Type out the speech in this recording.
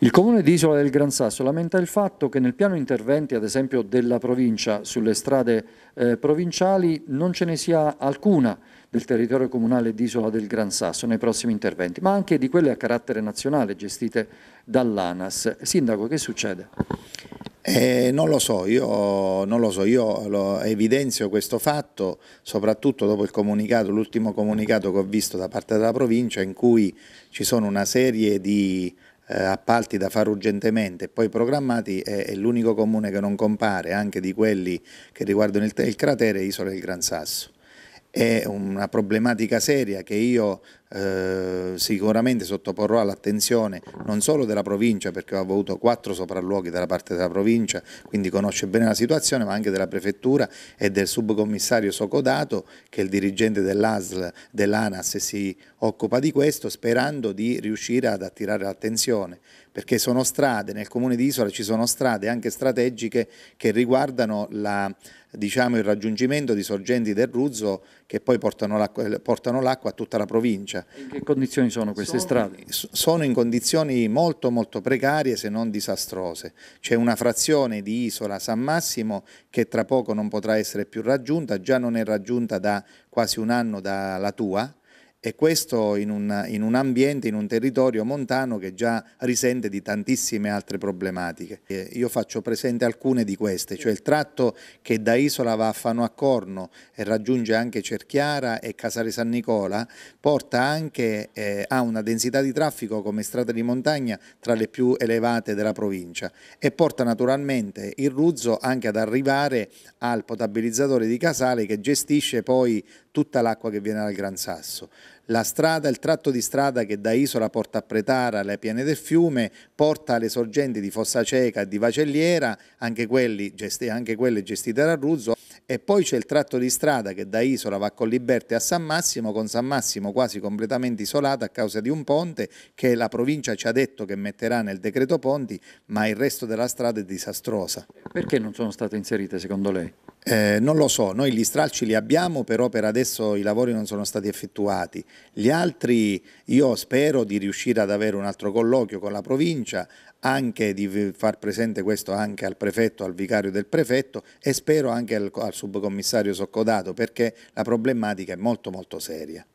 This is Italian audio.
Il comune di Isola del Gran Sasso lamenta il fatto che nel piano interventi, ad esempio della provincia, sulle strade eh, provinciali non ce ne sia alcuna del territorio comunale di Isola del Gran Sasso nei prossimi interventi, ma anche di quelle a carattere nazionale gestite dall'ANAS. Sindaco, che succede? Eh, non lo so, io, non lo so, io lo evidenzio questo fatto soprattutto dopo l'ultimo comunicato, comunicato che ho visto da parte della provincia in cui ci sono una serie di eh, appalti da fare urgentemente e poi programmati è, è l'unico comune che non compare anche di quelli che riguardano il, il cratere Isola del Gran Sasso è una problematica seria che io eh, sicuramente sottoporrò all'attenzione non solo della provincia perché ho avuto quattro sopralluoghi dalla parte della provincia quindi conosce bene la situazione ma anche della prefettura e del subcommissario Socodato che è il dirigente dell'ASL dell'ANAS si occupa di questo sperando di riuscire ad attirare l'attenzione perché sono strade, nel comune di Isola ci sono strade anche strategiche che riguardano la, diciamo, il raggiungimento di sorgenti del Ruzzo che poi portano l'acqua, eh, a tutta la provincia. In che condizioni sono queste sono, strade? Sono in condizioni molto molto precarie se non disastrose. C'è una frazione di Isola San Massimo che tra poco non potrà essere più raggiunta, già non è raggiunta da quasi un anno dalla tua, e questo in un, in un, ambiente, in un territorio montano che già risente di tantissime altre problematiche. io faccio presente alcune di queste, cioè il tratto che da Isola va a Fano a Corno e raggiunge anche Cerchiara e Casale San Nicola, porta anche eh, a una densità di traffico come strada di montagna tra le più elevate della provincia e porta naturalmente il Ruzzo anche ad arrivare al potabilizzatore di Casale che gestisce poi tutta l'acqua che viene dal Gran Sasso. La strada, il tratto di strada che da Isola porta a Pretara, alle piene del fiume, porta alle sorgenti di Fossa Ceca e di Vacelliera, anche, quelli, anche quelle gestite da Ruzzo, e poi c'è il tratto di strada che da Isola va con Liberte a San Massimo, con San Massimo quasi completamente isolata a causa di un ponte che la provincia ci ha detto che metterà nel decreto Ponti, ma il resto della strada è disastrosa. Perché non sono state inserite secondo lei? Eh, non lo so, noi gli stralci li abbiamo, però per adesso i lavori non sono stati effettuati. Gli altri io spero di riuscire ad avere un altro colloquio con la provincia, anche di far presente questo anche al prefetto, al vicario del prefetto e spero anche al, al subcommissario Soccodato perché la problematica è molto molto seria.